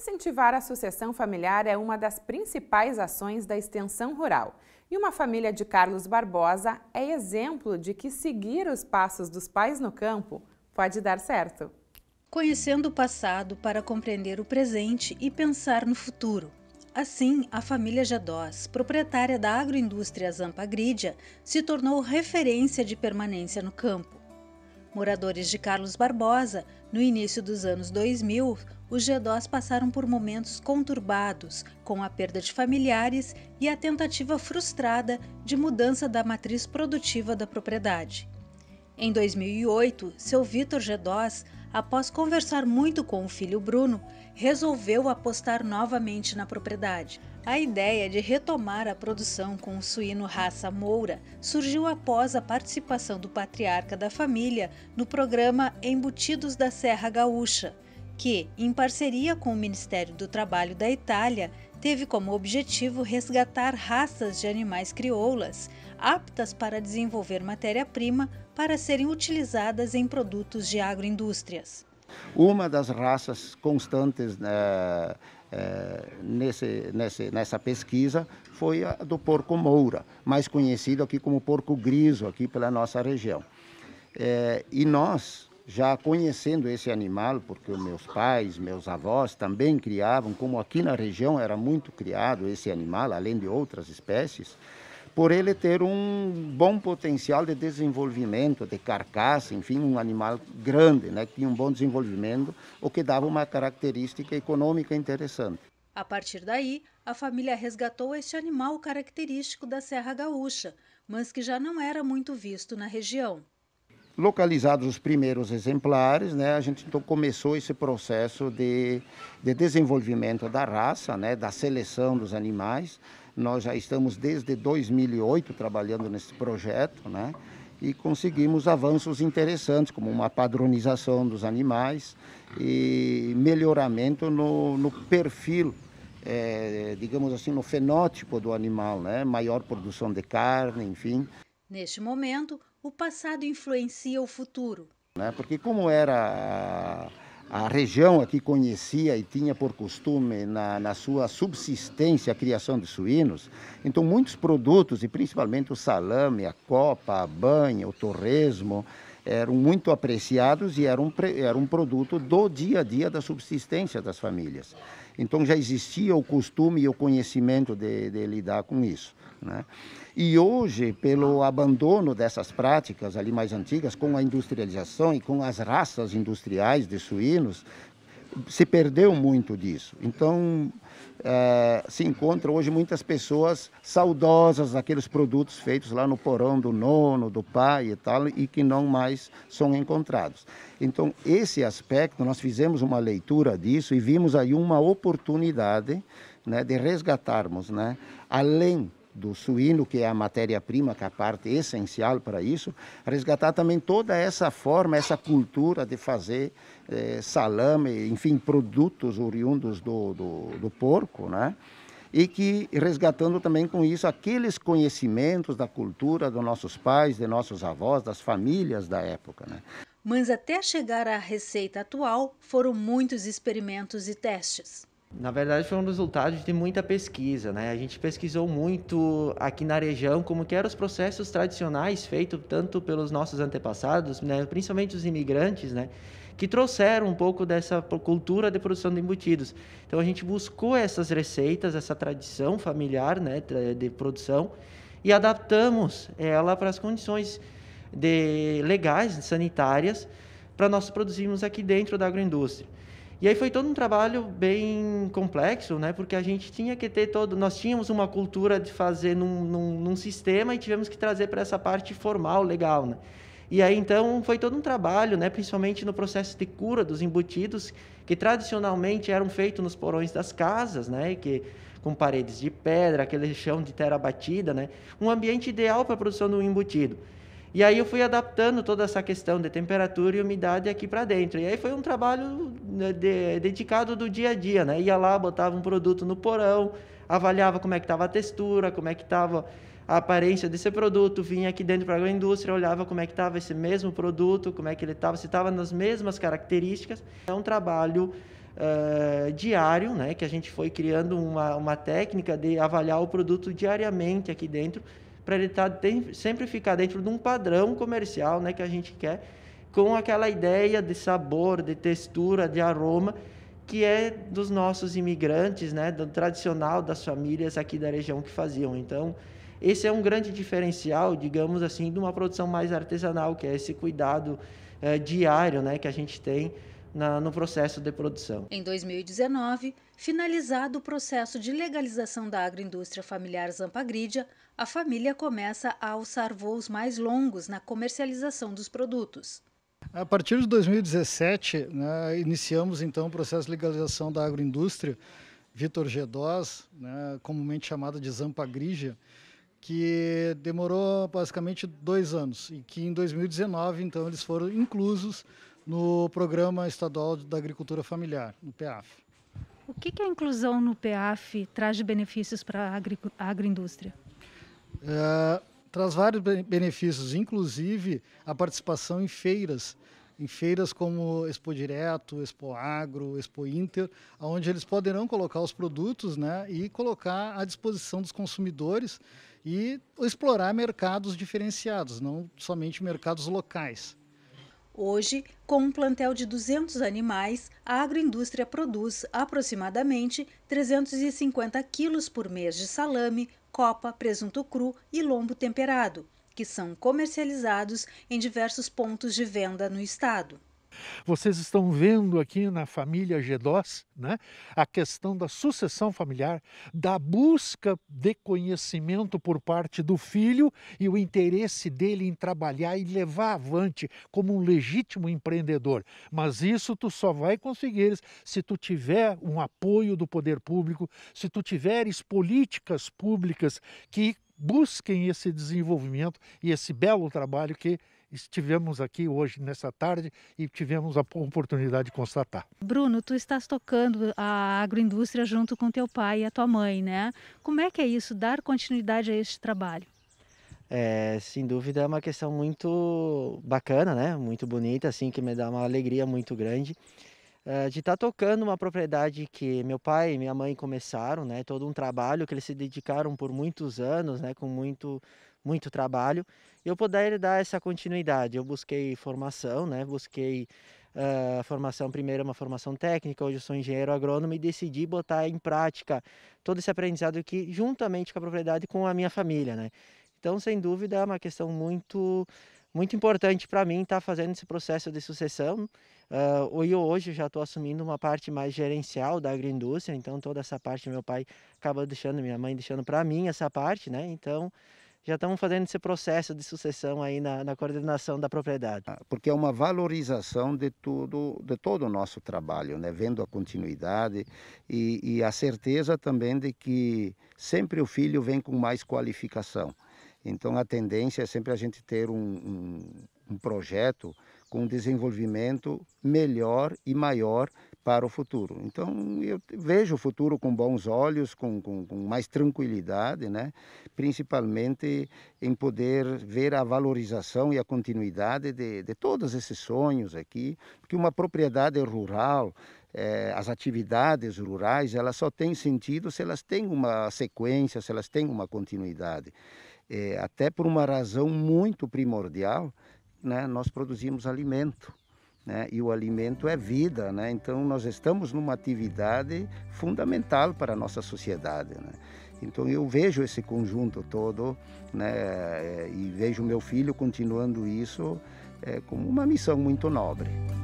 Incentivar a sucessão familiar é uma das principais ações da extensão rural. E uma família de Carlos Barbosa é exemplo de que seguir os passos dos pais no campo pode dar certo. Conhecendo o passado para compreender o presente e pensar no futuro. Assim, a família Jadós, proprietária da agroindústria Zampagrídia, se tornou referência de permanência no campo. Moradores de Carlos Barbosa, no início dos anos 2000, os Gedós passaram por momentos conturbados, com a perda de familiares e a tentativa frustrada de mudança da matriz produtiva da propriedade. Em 2008, seu Vitor Gedós, após conversar muito com o filho Bruno, resolveu apostar novamente na propriedade. A ideia de retomar a produção com o suíno raça moura surgiu após a participação do patriarca da família no programa Embutidos da Serra Gaúcha, que, em parceria com o Ministério do Trabalho da Itália, teve como objetivo resgatar raças de animais crioulas aptas para desenvolver matéria-prima para serem utilizadas em produtos de agroindústrias. Uma das raças constantes né, é, nesse, nesse, nessa pesquisa foi a do porco moura, mais conhecido aqui como porco griso, aqui pela nossa região. É, e nós, já conhecendo esse animal, porque meus pais, meus avós também criavam, como aqui na região era muito criado esse animal, além de outras espécies, por ele ter um bom potencial de desenvolvimento, de carcaça, enfim, um animal grande, né, que tinha um bom desenvolvimento, o que dava uma característica econômica interessante. A partir daí, a família resgatou este animal característico da Serra Gaúcha, mas que já não era muito visto na região localizados os primeiros exemplares, né, a gente então começou esse processo de, de desenvolvimento da raça, né, da seleção dos animais. Nós já estamos desde 2008 trabalhando nesse projeto, né, e conseguimos avanços interessantes, como uma padronização dos animais e melhoramento no, no perfil é, digamos assim, no fenótipo do animal, né? maior produção de carne, enfim. Neste momento, o passado influencia o futuro. Né? Porque como era a região aqui conhecia e tinha por costume na, na sua subsistência a criação de suínos, então muitos produtos, e principalmente o salame, a copa, a banha, o torresmo, eram muito apreciados e eram, eram um produto do dia a dia da subsistência das famílias. Então já existia o costume e o conhecimento de, de lidar com isso. Né? E hoje, pelo abandono dessas práticas ali mais antigas, com a industrialização e com as raças industriais de suínos, se perdeu muito disso. Então, é, se encontram hoje muitas pessoas saudosas daqueles produtos feitos lá no porão do nono, do pai e tal, e que não mais são encontrados. Então, esse aspecto, nós fizemos uma leitura disso e vimos aí uma oportunidade né, de resgatarmos, né, além do suíno, que é a matéria-prima, que é a parte essencial para isso, resgatar também toda essa forma, essa cultura de fazer eh, salame, enfim, produtos oriundos do, do, do porco, né? e que resgatando também com isso aqueles conhecimentos da cultura dos nossos pais, de nossos avós, das famílias da época. Né? Mas até chegar à receita atual, foram muitos experimentos e testes. Na verdade, foi um resultado de muita pesquisa, né? A gente pesquisou muito aqui na região como que eram os processos tradicionais feitos tanto pelos nossos antepassados, né? principalmente os imigrantes, né? que trouxeram um pouco dessa cultura de produção de embutidos. Então, a gente buscou essas receitas, essa tradição familiar né? de produção e adaptamos ela para as condições de legais, sanitárias, para nós produzirmos aqui dentro da agroindústria. E aí foi todo um trabalho bem complexo, né? Porque a gente tinha que ter todo, nós tínhamos uma cultura de fazer num, num, num sistema e tivemos que trazer para essa parte formal, legal, né? E aí então foi todo um trabalho, né? Principalmente no processo de cura dos embutidos que tradicionalmente eram feitos nos porões das casas, né? Que com paredes de pedra, aquele chão de terra batida, né? Um ambiente ideal para a produção do embutido. E aí eu fui adaptando toda essa questão de temperatura e umidade aqui para dentro. E aí foi um trabalho né, de, dedicado do dia a dia, né? Ia lá, botava um produto no porão, avaliava como é que estava a textura, como é que estava a aparência desse produto, vinha aqui dentro para a agroindústria, olhava como é que estava esse mesmo produto, como é que ele estava, se estava nas mesmas características. É um trabalho uh, diário, né? Que a gente foi criando uma, uma técnica de avaliar o produto diariamente aqui dentro, para ele tá sempre ficar dentro de um padrão comercial né, que a gente quer, com aquela ideia de sabor, de textura, de aroma que é dos nossos imigrantes, né, do tradicional das famílias aqui da região que faziam. Então, esse é um grande diferencial, digamos assim, de uma produção mais artesanal, que é esse cuidado é, diário, né, que a gente tem na, no processo de produção. Em 2019, finalizado o processo de legalização da agroindústria familiar zampagridia, a família começa a alçar voos mais longos na comercialização dos produtos. A partir de 2017, né, iniciamos então o processo de legalização da agroindústria Vitor G2, né, comumente chamada de zampagridia, que demorou basicamente dois anos e que em 2019 então eles foram inclusos no Programa Estadual da Agricultura Familiar, no PEAF. O que, que a inclusão no PEAF traz de benefícios para a, agroindústria? É, traz vários benefícios, inclusive a participação em feiras, em feiras como Expo Direto, Expo Agro, Expo Inter, onde eles poderão colocar os produtos né, e colocar à disposição dos consumidores e explorar mercados diferenciados, não somente mercados locais. Hoje, com um plantel de 200 animais, a agroindústria produz aproximadamente 350 quilos por mês de salame, copa, presunto cru e lombo temperado, que são comercializados em diversos pontos de venda no estado. Vocês estão vendo aqui na família Gedós né, a questão da sucessão familiar, da busca de conhecimento por parte do filho e o interesse dele em trabalhar e levar avante como um legítimo empreendedor. Mas isso tu só vai conseguir se tu tiver um apoio do poder público, se tu tiveres políticas públicas que busquem esse desenvolvimento e esse belo trabalho que estivemos aqui hoje nessa tarde e tivemos a oportunidade de constatar. Bruno, tu estás tocando a agroindústria junto com teu pai e a tua mãe, né? Como é que é isso, dar continuidade a este trabalho? É, sem dúvida é uma questão muito bacana, né? Muito bonita, assim, que me dá uma alegria muito grande é, de estar tá tocando uma propriedade que meu pai e minha mãe começaram, né? Todo um trabalho que eles se dedicaram por muitos anos, né? Com muito muito trabalho, eu poder dar essa continuidade. Eu busquei formação, né? busquei a uh, formação, primeiro uma formação técnica, hoje eu sou engenheiro agrônomo e decidi botar em prática todo esse aprendizado aqui juntamente com a propriedade com a minha família. Né? Então, sem dúvida, é uma questão muito muito importante para mim estar tá fazendo esse processo de sucessão. Uh, eu hoje já estou assumindo uma parte mais gerencial da agroindústria, então toda essa parte meu pai acaba deixando, minha mãe deixando para mim essa parte, né? Então já estamos fazendo esse processo de sucessão aí na, na, coordenação da propriedade. Ah, porque é uma valorização de tudo, de todo o nosso trabalho, né? vendo a continuidade e, e a certeza também de que sempre o filho vem com mais qualificação. Então a tendência é sempre a gente ter um, um, um projeto com um desenvolvimento melhor e maior para o futuro. Então, eu vejo o futuro com bons olhos, com, com, com, mais tranquilidade, né? principalmente em poder ver a valorização e a continuidade de, de todos esses sonhos aqui, porque uma propriedade rural, eh, as atividades rurais, elas só têm sentido se elas têm uma sequência, se elas têm uma continuidade. Eh, até por uma razão muito primordial, né? nós produzimos alimento né? e o alimento é vida, né? então nós estamos numa atividade fundamental para a nossa sociedade. Né? Então eu vejo esse conjunto todo né? É, e vejo meu filho continuando isso é, como uma missão muito nobre.